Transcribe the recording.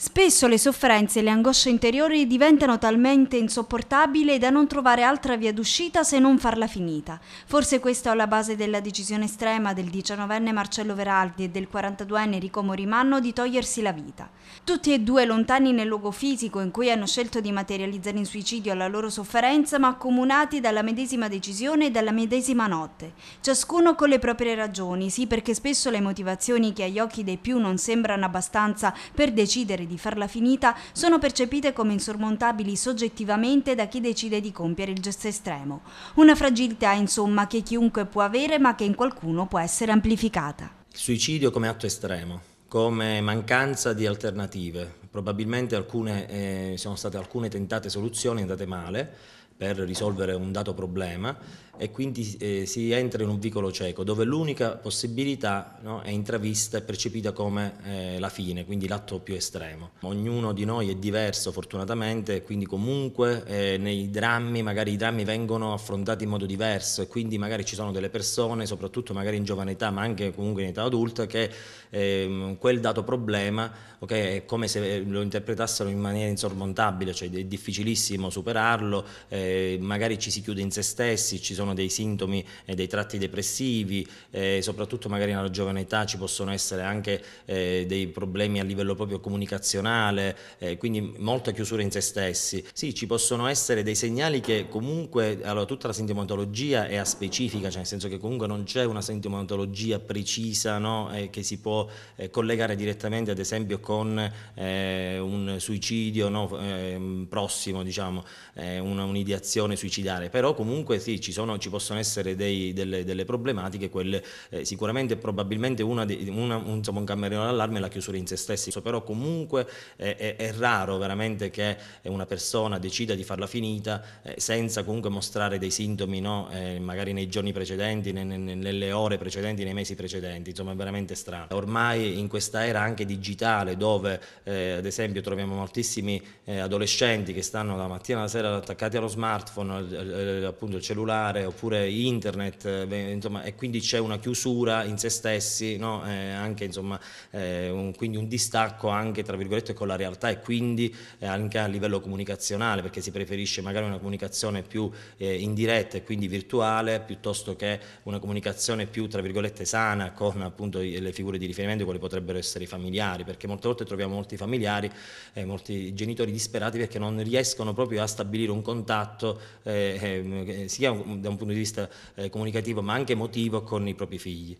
Spesso le sofferenze e le angosce interiori diventano talmente insopportabili da non trovare altra via d'uscita se non farla finita. Forse questa è la base della decisione estrema del 19enne Marcello Veraldi e del 42enne Enrico Morimanno di togliersi la vita. Tutti e due lontani nel luogo fisico in cui hanno scelto di materializzare in suicidio la loro sofferenza, ma accomunati dalla medesima decisione e dalla medesima notte. Ciascuno con le proprie ragioni, sì perché spesso le motivazioni che agli occhi dei più non sembrano abbastanza per decidere di farla finita sono percepite come insormontabili soggettivamente da chi decide di compiere il gesto estremo. Una fragilità, insomma, che chiunque può avere ma che in qualcuno può essere amplificata. Il suicidio come atto estremo, come mancanza di alternative. Probabilmente alcune, eh, sono state alcune tentate soluzioni andate male per risolvere un dato problema e quindi eh, si entra in un vicolo cieco dove l'unica possibilità no, è intravista e percepita come eh, la fine, quindi l'atto più estremo. Ognuno di noi è diverso fortunatamente, quindi comunque eh, nei drammi, magari i drammi vengono affrontati in modo diverso e quindi magari ci sono delle persone, soprattutto magari in giovane età, ma anche comunque in età adulta, che ehm, quel dato problema okay, è come se lo interpretassero in maniera insormontabile, cioè è difficilissimo superarlo, eh, magari ci si chiude in se stessi, ci sono sono dei sintomi e dei tratti depressivi, eh, soprattutto magari nella giovane età ci possono essere anche eh, dei problemi a livello proprio comunicazionale, eh, quindi molta chiusura in se stessi. Sì, ci possono essere dei segnali che comunque, allora, tutta la sintomatologia è specifica, cioè nel senso che comunque non c'è una sintomatologia precisa no? eh, che si può eh, collegare direttamente ad esempio con eh, un suicidio no? Ehm, prossimo, diciamo, un'ideazione suicidale, però comunque sì, ci sono ci possono essere dei, delle, delle, problematiche, quelle eh, sicuramente probabilmente una, di, una insomma, un campanello d'allarme è la chiusura in se stessi, però comunque eh, è, è, raro veramente che una persona decida di farla finita eh, senza comunque mostrare dei sintomi no? Eh, magari nei giorni precedenti, ne, ne, nelle ore precedenti, nei mesi precedenti, insomma è veramente strano. Ormai in questa era anche digitale dove eh, ad esempio troviamo moltissimi eh, adolescenti che stanno la mattina alla sera attaccati allo smartphone, appunto il cellulare oppure internet, eh, insomma, e quindi c'è una chiusura in se stessi, no? eh, anche, insomma, eh, un, quindi un distacco anche tra virgolette con la realtà e quindi eh, anche a livello comunicazionale, perché si preferisce magari una comunicazione più eh, indiretta e quindi virtuale piuttosto che una comunicazione più tra virgolette sana con appunto le figure di riferimento quali potrebbero essere i familiari, perché molte volte troviamo molti familiari, eh, molti genitori disperati perché non riescono proprio a stabilire un contatto, eh, eh, sia da un un punto di vista eh, comunicativo ma anche emotivo con i propri figli.